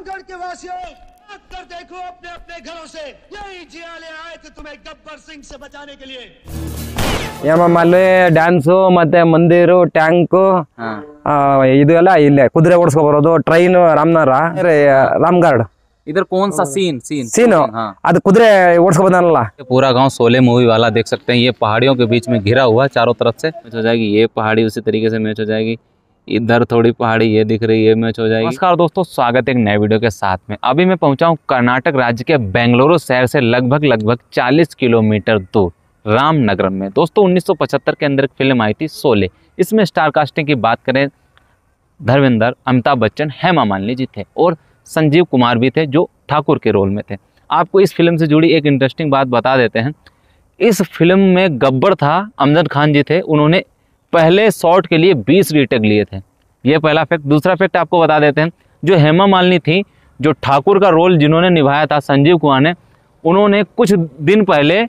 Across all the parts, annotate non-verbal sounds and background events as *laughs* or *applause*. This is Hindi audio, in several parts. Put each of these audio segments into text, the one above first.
रामगढ़ के वासियों कर देखो अपने अपने घरों से यही जियाले आए थे तुम्हें गब्बर सिंह से बचाने के लिए ಯಮಲ್ಲಿ ಡ್ಯಾನ್ಸು ಮತ್ತೆ ಮಂದಿರು ಟ್ಯಾಂಕು ಇದು ಇಲ್ಲೇ ಕುದುರೆ ಓಡಿಸ್ಕೊ ಬರೋದು ಟ್ರೈನ್ इधर कौन सा सीन सीन सीन अब कुदरे वर्ड्स को बताना पूरा गांव सोले मूवी वाला देख सकते हैं ये पहाड़ियों के बीच में घिरा हुआ चारों तरफ से मैच हो जाएगी ये पहाड़ी उसी तरीके से मैच हो जाएगी इधर थोड़ी पहाड़ी ये दिख रही है मैच हो जाएगी नमस्कार दोस्तों स्वागत है एक नए वीडियो के साथ में अभी मैं पहुंचा हूँ कर्नाटक राज्य के बेंगलुरु शहर से लगभग लगभग 40 किलोमीटर दूर रामनगरम में दोस्तों उन्नीस के अंदर एक फिल्म आई थी सोले इसमें स्टार कास्टिंग की बात करें धर्मेंद्र अमिताभ बच्चन हेमा मालिनी जी थे और संजीव कुमार भी थे जो ठाकुर के रोल में थे आपको इस फिल्म से जुड़ी एक इंटरेस्टिंग बात बता देते हैं इस फिल्म में गब्बर था अमजद खान जी थे उन्होंने पहले शॉट के लिए बीस रिटेक लिए थे ये पहला फैक्ट दूसरा फैक्ट आपको बता देते हैं जो हेमा मालिनी थी जो ठाकुर का रोल जिन्होंने निभाया था संजीव कुमार ने उन्होंने कुछ दिन पहले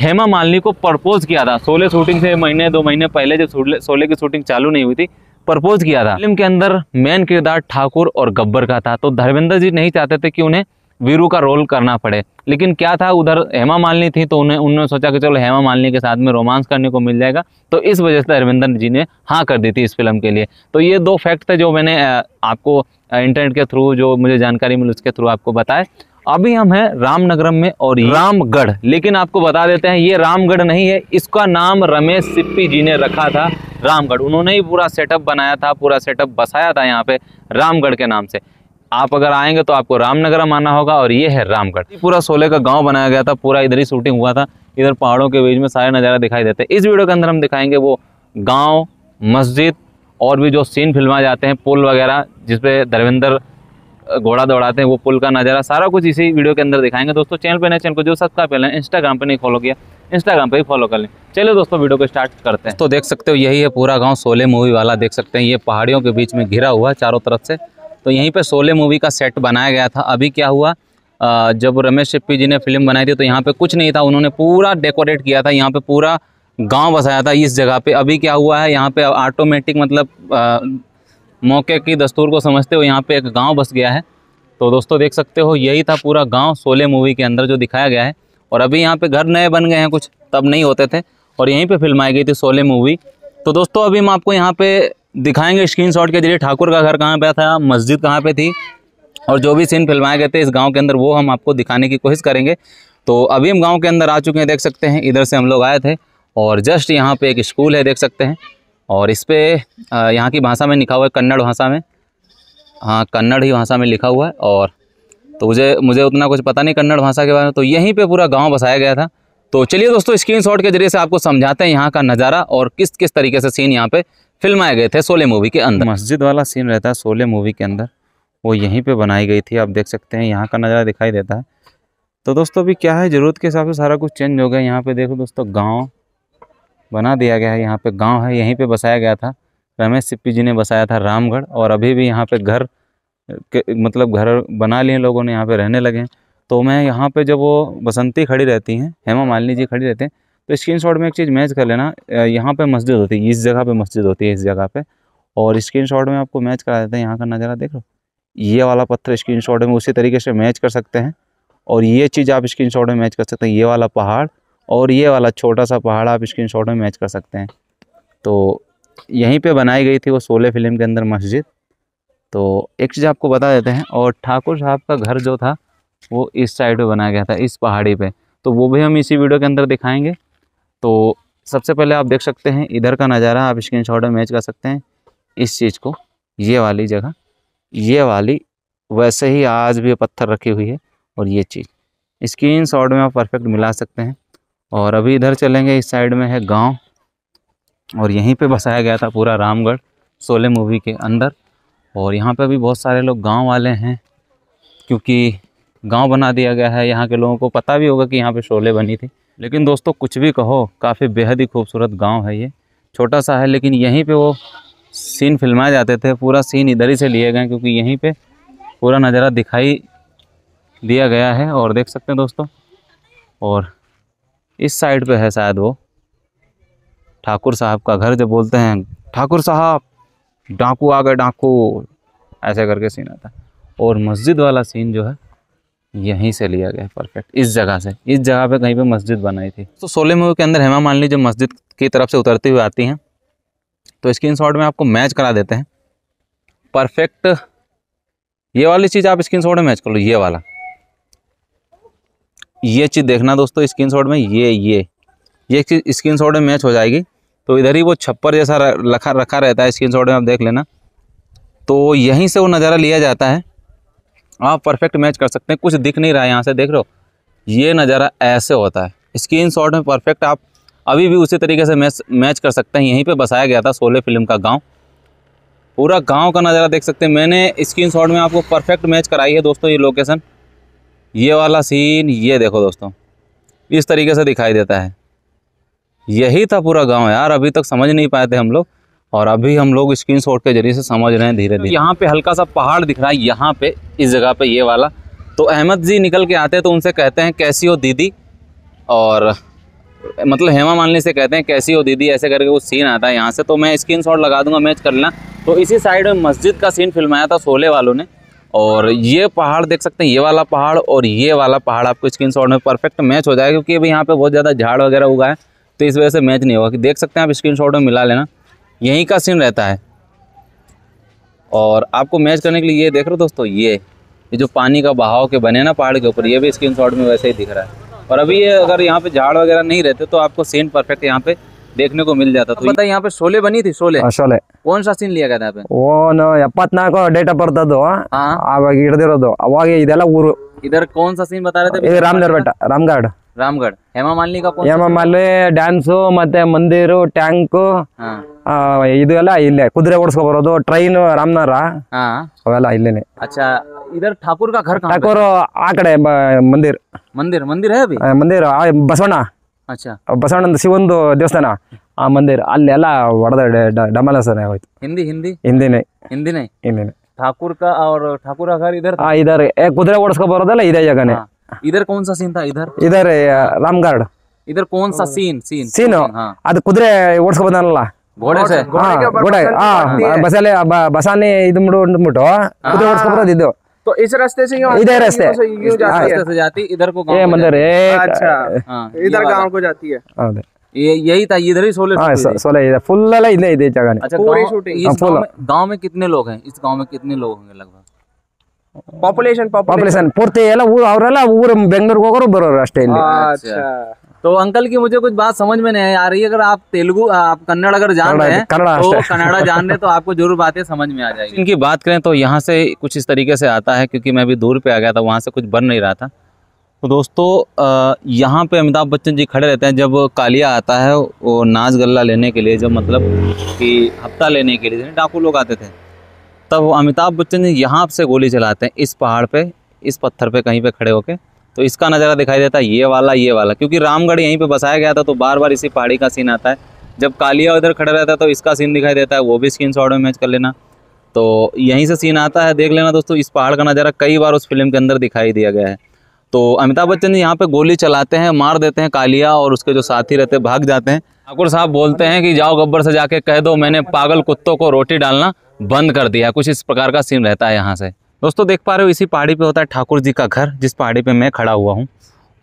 हेमा मालिनी को प्रपोज किया था सोले शूटिंग से महीने दो महीने पहले जब सोले की शूटिंग चालू नहीं हुई थी प्रपोज किया था फिल्म के अंदर मेन किरदार ठाकुर और गब्बर का था तो धर्मेंद्र जी नहीं चाहते थे कि उन्हें वीरू का रोल करना पड़े लेकिन क्या था उधर हेमा मालिनी थी तो उन्हें उन्होंने सोचा कि चलो हेमा मालिनी के साथ में रोमांस करने को मिल जाएगा तो इस वजह से अरविंदन जी ने हाँ कर दी थी इस फिल्म के लिए तो ये दो फैक्ट थे जो मैंने आपको इंटरनेट के थ्रू जो मुझे जानकारी मिली उसके थ्रू आपको बताए अभी हम हैं रामनगरम में और रामगढ़ लेकिन आपको बता देते हैं ये रामगढ़ नहीं है इसका नाम रमेश सिप्पी जी ने रखा था रामगढ़ उन्होंने ही पूरा सेटअप बनाया था पूरा सेटअप बसाया था यहाँ पे रामगढ़ के नाम से आप अगर आएंगे तो आपको रामनगर आना होगा और ये है रामगढ़ पूरा सोले का गांव बनाया गया था पूरा इधर ही शूटिंग हुआ था इधर पहाड़ों के बीच में सारे नजारे दिखाई देते हैं इस वीडियो के अंदर हम दिखाएंगे वो गाँव मस्जिद और भी जो सीन फिल्माए जाते हैं पुल वगैरह जिसपे धर्मेंद्र घोड़ा दौड़ाते हैं वो पुल का नज़ारा सारा कुछ इसी वीडियो के अंदर दिखाएंगे दोस्तों चैनल पर नए चैनल को जो सबका पहले इंस्टाग्राम पर नहीं फॉलो किया इंस्टाग्राम पर ही फॉलो कर लें चलो दोस्तों वीडियो को स्टार्ट करते हैं तो देख सकते हो यही है पूरा गाँव सोले मूवी वाला देख सकते हैं ये पहाड़ियों के बीच में घिरा हुआ है चारों तरफ से तो यहीं पे सोले मूवी का सेट बनाया गया था अभी क्या हुआ जब रमेश सिप्पी जी ने फिल्म बनाई थी तो यहाँ पे कुछ नहीं था उन्होंने पूरा डेकोरेट किया था यहाँ पे पूरा गांव बसाया था इस जगह पे अभी क्या हुआ है यहाँ पे ऑटोमेटिक मतलब आ, मौके की दस्तूर को समझते हुए यहाँ पे एक गांव बस गया है तो दोस्तों देख सकते हो यही था पूरा गांव सोले मूवी के अंदर जो दिखाया गया है और अभी यहाँ पर घर नए बन गए हैं कुछ तब नहीं होते थे और यहीं फिल्म फिल्माई गई थी सोले मूवी तो दोस्तों अभी हम आपको यहाँ पे दिखाएंगे स्क्रीनशॉट के जरिए ठाकुर का घर कहाँ पे था मस्जिद कहाँ पे थी और जो भी सीन फिल्माए गए थे इस गांव के अंदर वो हम आपको दिखाने की कोशिश करेंगे तो अभी हम गांव के अंदर आ चुके हैं देख सकते हैं इधर से हम लोग आए थे और जस्ट यहाँ पे एक स्कूल है देख सकते हैं और इस पर यहाँ की भाषा में लिखा हुआ है कन्नड़ भाषा में हाँ कन्नड़ ही भाषा में लिखा हुआ है और तो मुझे मुझे उतना कुछ पता नहीं कन्नड़ भाषा के बारे में तो यहीं पर पूरा गाँव बसाया गया था तो चलिए दोस्तों स्क्रीनशॉट के जरिए से आपको समझाते हैं यहाँ का नज़ारा और किस किस तरीके से सीन यहाँ पे फिल्माए गए थे सोले मूवी के अंदर मस्जिद वाला सीन रहता है सोले मूवी के अंदर वो यहीं पे बनाई गई थी आप देख सकते हैं यहाँ का नज़ारा दिखाई देता है तो दोस्तों अभी क्या है ज़रूरत के हिसाब से सारा कुछ चेंज हो गया यहाँ पे देखो दोस्तों गांव बना दिया गया है यहाँ पे गांव है यहीं पे बसाया गया था रमेश सिप्पी जी ने बसाया था रामगढ़ और अभी भी यहाँ पे घर के मतलब घर बना लिए लोगों ने यहाँ पर रहने लगे तो मैं यहाँ पर जब वो बसंती खड़ी रहती हैं हेमा मालिनी जी खड़ी रहते हैं तो स्क्रीनशॉट में एक चीज़ मैच कर लेना यहाँ पे मस्जिद होती है इस जगह पे मस्जिद होती है इस जगह पे और स्क्रीनशॉट में आपको मैच करा देते हैं यहाँ का नज़ारा देख लो ये वाला पत्थर शॉट में उसी तरीके से मैच कर सकते हैं और ये चीज़ आप शॉट में मैच कर सकते हैं ये वाला पहाड़ और ये वाला छोटा सा पहाड़ आप शॉट में मैच कर सकते हैं तो यहीं पे बनाई गई थी वो सोले फिल्म के अंदर मस्जिद तो एक चीज़ आपको बता देते हैं और ठाकुर साहब का घर जो था वो इस साइड पे बनाया गया था इस पहाड़ी पे तो वो भी हम इसी वीडियो के अंदर दिखाएंगे तो सबसे पहले आप देख सकते हैं इधर का नज़ारा आप स्क्रीन शॉट में मैच कर सकते हैं इस चीज़ को ये वाली जगह ये वाली वैसे ही आज भी पत्थर रखी हुई है और ये चीज़ स्क्रीन शॉट में आप परफेक्ट मिला सकते हैं और अभी इधर चलेंगे इस साइड में है गांव और यहीं पे बसाया गया था पूरा रामगढ़ शोले मूवी के अंदर और यहाँ पे भी बहुत सारे लोग गांव वाले हैं क्योंकि गांव बना दिया गया है यहाँ के लोगों को पता भी होगा कि यहाँ पे शोले बनी थी लेकिन दोस्तों कुछ भी कहो काफ़ी बेहद ही खूबसूरत गाँव है ये छोटा सा है लेकिन यहीं पर वो सीन फिल्माए जाते थे पूरा सीन इधर ही से लिए गए क्योंकि यहीं पर पूरा नज़ारा दिखाई दिया गया है और देख सकते हैं दोस्तों और इस साइड पे है शायद वो ठाकुर साहब का घर जब बोलते हैं ठाकुर साहब डाकू आ गए डाकू ऐसे करके सीन आता और मस्जिद वाला सीन जो है यहीं से लिया गया परफेक्ट इस जगह से इस जगह पे कहीं पे मस्जिद बनाई थी तो सोलह मोह के अंदर हेमा मालिनी जब मस्जिद की तरफ से उतरती हुई आती हैं तो स्क्रीन शॉट में आपको मैच करा देते हैं परफेक्ट ये वाली चीज़ आप स्क्रीन शॉट में मैच कर लो ये वाला ये चीज़ देखना दोस्तों स्क्रीन शॉट में ये ये ये चीज़ स्क्रीन शॉट में मैच हो जाएगी तो इधर ही वो छप्पर जैसा रखा रखा रहता है स्क्रीन शॉट में आप देख लेना तो यहीं से वो नज़ारा लिया जाता है आप परफेक्ट मैच कर सकते हैं कुछ दिख नहीं रहा है यहाँ से देख रहे हो ये नज़ारा ऐसे होता है स्क्रीन शॉट में परफेक्ट आप अभी भी उसी तरीके से मैच मैच कर सकते हैं यहीं पे बसाया गया था सोले फिल्म का गांव पूरा गांव का नज़ारा देख सकते हैं मैंने स्क्रीन शॉट में आपको परफेक्ट मैच कराई है दोस्तों ये लोकेशन ये वाला सीन ये देखो दोस्तों इस तरीके से दिखाई देता है यही था पूरा गाँव यार अभी तक समझ नहीं पाए थे हम लोग और अभी हम लोग स्क्रीन शॉट के जरिए से समझ रहे हैं धीरे तो धीरे यहाँ पे हल्का सा पहाड़ दिख रहा है यहाँ पे इस जगह पे ये वाला तो अहमद जी निकल के आते हैं तो उनसे कहते हैं कैसी हो दीदी और मतलब हेमा मालनी से कहते हैं कैसी हो दीदी ऐसे करके कुछ सीन आता है यहाँ से तो मैं स्क्रीन शॉट लगा दूंगा मैच कर लेना तो इसी साइड में मस्जिद का सीन फिल्माया था सोले वालों ने और ये पहाड़ देख सकते हैं ये वाला पहाड़ और ये वाला पहाड़ आपको स्क्रीन शॉट में परफेक्ट मैच हो जाएगा क्योंकि अभी यहाँ पर बहुत ज़्यादा झाड़ वगैरह उगा है तो इस वजह से मैच नहीं होगा देख सकते हैं आप स्क्रीन शॉट में मिला लेना यहीं का सीन रहता है और आपको मैच करने के लिए ये देख रहे हो दोस्तों ये ये जो पानी का बहाव के बने ना पहाड़ के ऊपर ये भी स्क्रीन में वैसे ही दिख रहा है और अभी ये अगर यहाँ पे झाड़ वगैरह नहीं रहते तो आपको सीन परफेक्ट यहाँ पे देखने को मिल जाता तो पता यहाँ पे शोले बनी थी शोले हाँ, शोले कौन सा सीन लिया गया था यहाँ पे ಓನ್ ಎಪ್ಪತ್ನಾಲ್ಕು ಡೇಟ್ ಆಫ್ ಬರ್ತ್ ಅದು इधर कौन सा सीन बता रहे थे रामगढ़ बेटा रामगढ़ रामगढ़ हेमा मालिनी का कौन सा- हेಮಮಾಲಿ ಡ್ಯಾನ್ಸು ಮತ್ತೆ ಮಂದಿರು ಟ್ಯಾಂಕು ಇದು ಎಲ್ಲ ಇಲ್ಲೇ ಕುದುರೆ ಓಡಿಸ್ಕೊ ಬರೋದು ಟ್ರೈನ್ ರಾಮನಗರ ಅವೆಲ್ಲ ಇಲ್ಲೇನೆ ಇದರ ಠಾಕೂರ್ ಕಾ ಘರ್ ಠಾಕೂರ್ ಆ ಕಡೆ ಮಂದಿರ್ ಮಂದಿರ್ ಮಂದಿರ್ ಹೇ ಮಂದಿರ್ ಬಸವಣ್ಣ ಅಚ್ಚಾ ಬಸವಣ್ಣನ ಶಿವಂದು ದೇವಸ್ಥಾನ ಆ ಮಂದಿರ್ ಅಲ್ಲೆಲ್ಲ ಒಡೆದ ಡಮಲಸನೆ ಹೋಯ್ತು ಹಿಂದಿ ಹಿಂದಿ ಹಿಂದಿನೇ ಹಿಂದಿನ ಹಿಂದಿನ ಠಾಕೂರ್ ಅವ್ರ और ठाकुर घर इधर हाँ इधर एक कुदरे वोड्स का बोरा था इधर ಇದರ ने इधर कौन सा सीन ಅದು ಕುದುರೆ ಓಡಿಸ್ಕೊ ಬಂದಲ್ಲ ಗೋಡೆ तो इस रास्ते से इधर रास्ते से जाती इधर को ये मंदिर अच्छा इधर गांव को जाती है ये यही था इधर ही सोलह सोलह इधर फुल इधर इधर जगह अच्छा गांव में कितने लोग हैं इस गांव में कितने लोग होंगे लगभग ಪಾಪ್ಯುಲೇಷನ್ वो आवरा ಎಲ್ಲ वो ಅವರೆಲ್ಲ ಊರು ಬೆಂಗಳೂರಿಗೆ ಹೋಗೋರು ಬರೋರು ಅಷ್ಟೇ अच्छा तो अंकल की मुझे कुछ बात समझ में नहीं आ रही अगर आप तेलुगु आप कन्नड़ अगर जान रहे हैं तो *laughs* कन्नड़ा जान रहे तो आपको जरूर बातें समझ में आ जाएगी इनकी बात करें तो यहाँ से कुछ इस तरीके से आता है क्योंकि मैं अभी दूर पे आ गया था वहाँ से कुछ बन नहीं रहा था तो दोस्तों यहाँ पे अमिताभ बच्चन जी खड़े रहते हैं जब कालिया आता है वो नाच गल्ला लेने के लिए जब मतलब कि हफ्ता लेने के लिए डाकू लोग आते थे तब अमिताभ बच्चन जी यहाँ से गोली चलाते हैं इस पहाड़ पे इस पत्थर पे कहीं पे खड़े होके तो इसका नज़ारा दिखाई देता है ये वाला ये वाला क्योंकि रामगढ़ यहीं पर बसाया गया था तो बार बार इसी पहाड़ी का सीन आता है जब कालिया उधर खड़ा रहता है तो इसका सीन दिखाई देता है वो भी स्क्रीन शॉट में मैच कर लेना तो यहीं से सीन आता है देख लेना दोस्तों इस पहाड़ का नज़ारा कई बार उस फिल्म के अंदर दिखाई दिया गया है तो अमिताभ बच्चन जी यहाँ पे गोली चलाते हैं मार देते हैं कालिया और उसके जो साथी रहते हैं भाग जाते हैं ठाकुर साहब बोलते हैं कि जाओ गब्बर से जाके कह दो मैंने पागल कुत्तों को रोटी डालना बंद कर दिया कुछ इस प्रकार का सीन रहता है यहाँ से दोस्तों देख पा रहे हो इसी पहाड़ी पे होता है ठाकुर जी का घर जिस पहाड़ी पे मैं खड़ा हुआ हूँ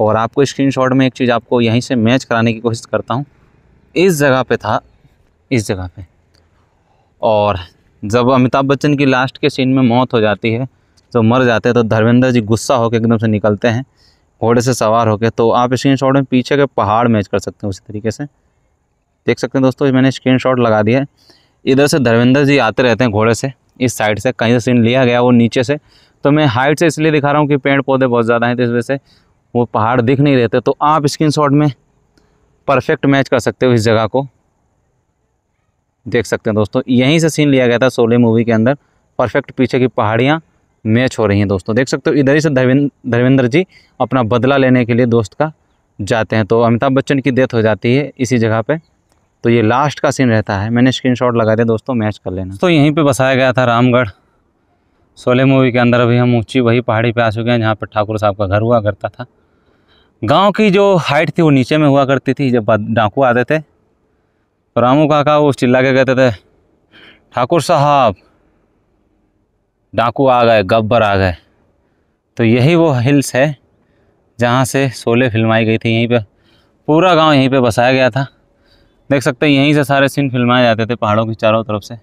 और आपको स्क्रीनशॉट में एक चीज़ आपको यहीं से मैच कराने की कोशिश करता हूँ इस जगह पे था इस जगह पे और जब अमिताभ बच्चन की लास्ट के सीन में मौत हो जाती है जब तो मर जाते हैं तो धर्मेंद्र जी गुस्सा होकर एकदम से निकलते हैं घोड़े से सवार होकर तो आप शॉट में पीछे के पहाड़ मैच कर सकते हैं उसी तरीके से देख सकते हैं दोस्तों मैंने शॉट लगा दिया है इधर से धर्मेंद्र जी आते रहते हैं घोड़े से इस साइड से कहीं से सीन लिया गया वो नीचे से तो मैं हाइट से इसलिए दिखा रहा हूँ कि पेड़ पौधे बहुत ज़्यादा हैं तो इस वजह से वो पहाड़ दिख नहीं रहते तो आप शॉट में परफेक्ट मैच कर सकते हो इस जगह को देख सकते हैं दोस्तों यहीं से सीन लिया गया था सोले मूवी के अंदर परफेक्ट पीछे की पहाड़ियाँ मैच हो रही हैं दोस्तों देख सकते हो इधर ही से धर्मेंद्र धर्मेंद्र जी अपना बदला लेने के लिए दोस्त का जाते हैं तो अमिताभ बच्चन की डेथ हो जाती है इसी जगह पर तो ये लास्ट का सीन रहता है मैंने स्क्रीनशॉट लगा दिया दोस्तों मैच कर लेना तो यहीं पे बसाया गया था रामगढ़ सोले मूवी के अंदर अभी हम ऊंची वही पहाड़ी पे आ चुके हैं जहाँ पर ठाकुर साहब का घर हुआ करता था गांव की जो हाइट थी वो नीचे में हुआ करती थी जब डाकू आते थे तो रामू काका वो चिल्ला के कहते थे ठाकुर साहब डाकू आ गए गब्बर आ गए तो यही वो हिल्स है जहाँ से सोले फिल्माई गई थी यहीं पर पूरा गाँव यहीं पर बसाया गया था देख सकते हैं यहीं से सारे सीन फिल्माए जाते थे पहाड़ों की चारों तरफ से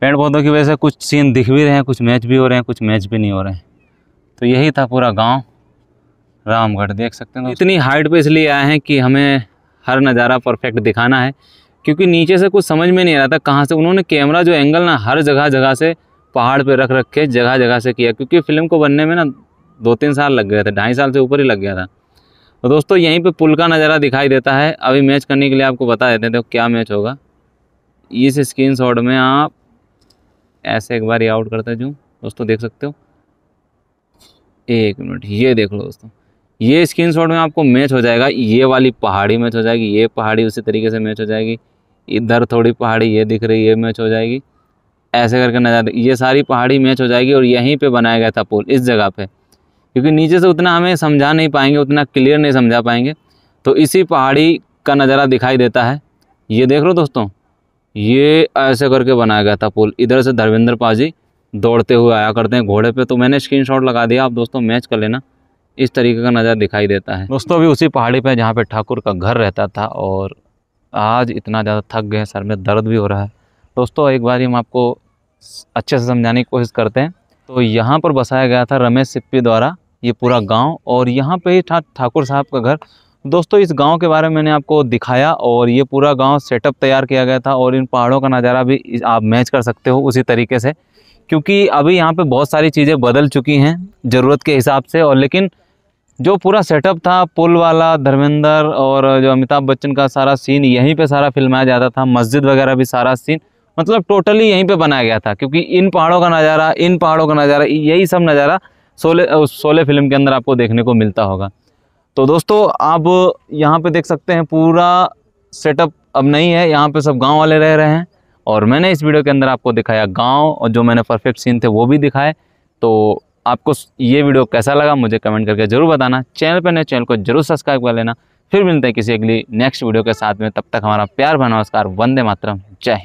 पेड़ पौधों की वजह से कुछ सीन दिख भी रहे हैं कुछ मैच भी हो रहे हैं कुछ मैच भी नहीं हो रहे हैं तो यही था पूरा गाँव रामगढ़ देख सकते हैं इतनी हाइट पे इसलिए आए हैं कि हमें हर नज़ारा परफेक्ट दिखाना है क्योंकि नीचे से कुछ समझ में नहीं आ रहा था कहाँ से उन्होंने कैमरा जो एंगल ना हर जगह जगह से पहाड़ पे रख रख के जगह जगह से किया क्योंकि फिल्म को बनने में ना दो तीन साल लग गए थे ढाई साल से ऊपर ही लग गया था तो दोस्तों यहीं पे पुल का नज़ारा दिखाई देता है अभी मैच करने के लिए आपको बता देते हैं तो क्या मैच होगा इस स्क्रीन शॉट में आप ऐसे एक बार ये आउट करते जूँ दोस्तों देख सकते हो एक मिनट ये देख लो दोस्तों ये स्क्रीन शॉट में आपको मैच हो जाएगा ये वाली पहाड़ी मैच हो जाएगी ये पहाड़ी उसी तरीके से मैच हो जाएगी इधर थोड़ी पहाड़ी ये दिख रही है मैच हो जाएगी ऐसे करके नज़ारा ये सारी पहाड़ी मैच हो जाएगी और यहीं पर बनाया गया था पुल इस जगह पर क्योंकि नीचे से उतना हमें समझा नहीं पाएंगे उतना क्लियर नहीं समझा पाएंगे तो इसी पहाड़ी का नज़ारा दिखाई देता है ये देख लो दोस्तों ये ऐसे करके बनाया गया था पुल इधर से धर्मेंद्र पाजी दौड़ते हुए आया करते हैं घोड़े पे तो मैंने स्क्रीनशॉट लगा दिया आप दोस्तों मैच कर लेना इस तरीके का नज़ारा दिखाई देता है दोस्तों अभी उसी पहाड़ी पे जहाँ पे ठाकुर का घर रहता था और आज इतना ज़्यादा थक गए सर में दर्द भी हो रहा है दोस्तों एक बार हम आपको अच्छे से समझाने की कोशिश करते हैं तो यहाँ पर बसाया गया था रमेश सिप्पी द्वारा ये पूरा गांव और यहाँ पे ही था ठाकुर साहब का घर दोस्तों इस गांव के बारे में मैंने आपको दिखाया और ये पूरा गांव सेटअप तैयार किया गया था और इन पहाड़ों का नज़ारा भी आप मैच कर सकते हो उसी तरीके से क्योंकि अभी यहाँ पे बहुत सारी चीज़ें बदल चुकी हैं ज़रूरत के हिसाब से और लेकिन जो पूरा सेटअप था पुल वाला धर्मेंद्र और जो अमिताभ बच्चन का सारा सीन यहीं पे सारा फिल्माया जाता था मस्जिद वगैरह भी सारा सीन मतलब टोटली यहीं पे बनाया गया था क्योंकि इन पहाड़ों का नज़ारा इन पहाड़ों का नज़ारा यही सब नज़ारा सोले उस शोले फिल्म के अंदर आपको देखने को मिलता होगा तो दोस्तों आप यहाँ पे देख सकते हैं पूरा सेटअप अब नहीं है यहाँ पे सब गांव वाले रह रहे हैं और मैंने इस वीडियो के अंदर आपको दिखाया गांव और जो मैंने परफेक्ट सीन थे वो भी दिखाए तो आपको ये वीडियो कैसा लगा मुझे कमेंट करके ज़रूर बताना चैनल पर नए चैनल को जरूर सब्सक्राइब कर लेना फिर मिलते हैं किसी अगली नेक्स्ट वीडियो के साथ में तब तक हमारा प्यार भा नमस्कार वंदे मातरम जय हिंद